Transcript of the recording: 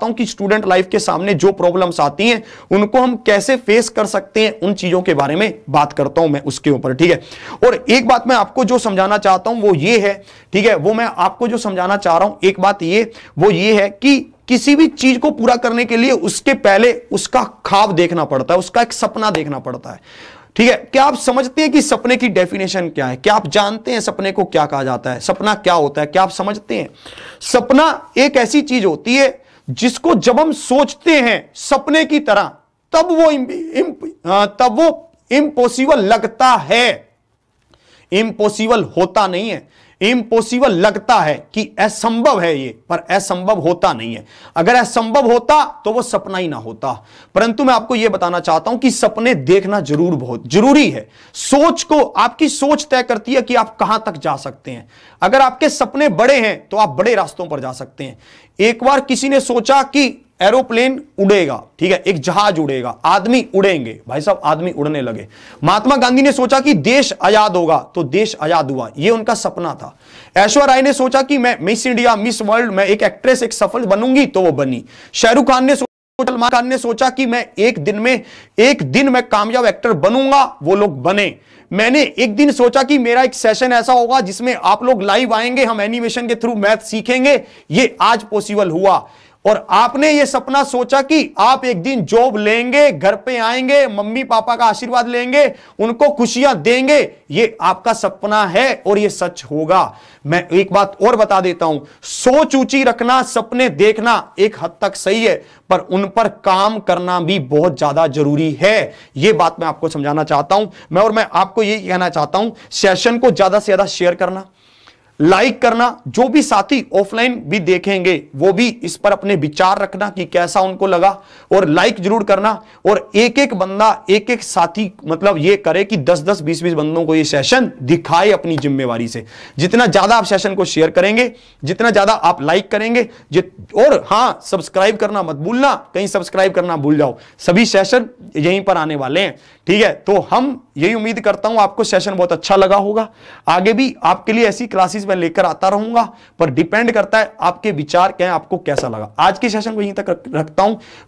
चाहता हूं कि स्टूडेंट लाइफ के सामने जो प्रॉब्लम्स आती हैं उनको हम कैसे फेस कर सकते हैं उन चीजों के बारे में बात करता हूं मैं उसके ऊपर ठीक है और एक बात मैं आपको जो समझाना चाहता हूं वो ये है ठीक है वो मैं आपको जो समझाना चाह रहा हूं एक बात ये वो ये है कि किसी भी चीज को पूरा करने के लिए उसके पहले उसका खाब देखना पड़ता है उसका एक सपना देखना पड़ता है ठीक है क्या आप समझते हैं कि सपने की डेफिनेशन क्या है क्या आप जानते हैं सपने को क्या कहा जाता है सपना क्या होता है क्या आप समझते हैं सपना एक ऐसी चीज होती है जिसको जब हम सोचते हैं सपने की तरह तब वो इम, इम, तब वो इम्पॉसिबल लगता है इम्पॉसिबल होता नहीं है इम्पॉसिबल लगता है कि असंभव है ये पर असंभव होता नहीं है अगर असंभव होता तो वो सपना ही ना होता परंतु मैं आपको यह बताना चाहता हूं कि सपने देखना जरूर बहुत जरूरी है सोच को आपकी सोच तय करती है कि आप कहां तक जा सकते हैं अगर आपके सपने बड़े हैं तो आप बड़े रास्तों पर जा सकते हैं एक बार किसी ने सोचा कि एरोप्लेन उड़ेगा ठीक है एक जहाज उड़ेगा आदमी उड़ेंगे भाई साहब आदमी उड़ने लगे महात्मा गांधी ने सोचा कि देश आजाद होगा तो देश आजाद हुआ ये उनका सपना था ऐश्वर्या राय ने सोचा कि मैं मिस इंडिया मिस वर्ल्ड मैं एक एक्ट्रेस एक सफल बनूंगी तो वो बनी शाहरुख खान ने सलमान खान ने सोचा कि मैं एक दिन में एक दिन में कामयाब एक्टर बनूंगा वो लोग बने मैंने एक दिन सोचा कि मेरा एक सेशन ऐसा होगा जिसमें आप लोग लाइव आएंगे हम एनिमेशन के थ्रू मैथ सीखेंगे ये आज पॉसिबल हुआ और आपने ये सपना सोचा कि आप एक दिन जॉब लेंगे घर पे आएंगे मम्मी पापा का आशीर्वाद लेंगे उनको खुशियां देंगे ये आपका सपना है और ये सच होगा मैं एक बात और बता देता हूं सोच ऊंची रखना सपने देखना एक हद तक सही है पर उन पर काम करना भी बहुत ज्यादा जरूरी है ये बात मैं आपको समझाना चाहता हूं मैं और मैं आपको ये कहना चाहता हूं सेशन को ज्यादा से ज्यादा शेयर करना लाइक करना जो भी साथी ऑफलाइन भी देखेंगे वो भी इस पर अपने विचार रखना कि कैसा उनको लगा और लाइक जरूर करना और एक एक बंदा एक एक साथी मतलब ये करे कि 10 10 20 20 बंदों को ये सेशन दिखाए अपनी जिम्मेवारी से जितना ज्यादा आप सेशन को शेयर करेंगे जितना ज्यादा आप लाइक करेंगे और हाँ सब्सक्राइब करना मत भूलना कहीं सब्सक्राइब करना भूल जाओ सभी सेशन यहीं पर आने वाले हैं ठीक है तो हम यही उम्मीद करता हूं आपको सेशन बहुत अच्छा लगा होगा आगे भी आपके लिए ऐसी क्लासेस मैं लेकर आता रहूंगा पर डिपेंड करता है आपके विचार क्या है आपको कैसा लगा आज के सेशन को यहीं तक रखता हूं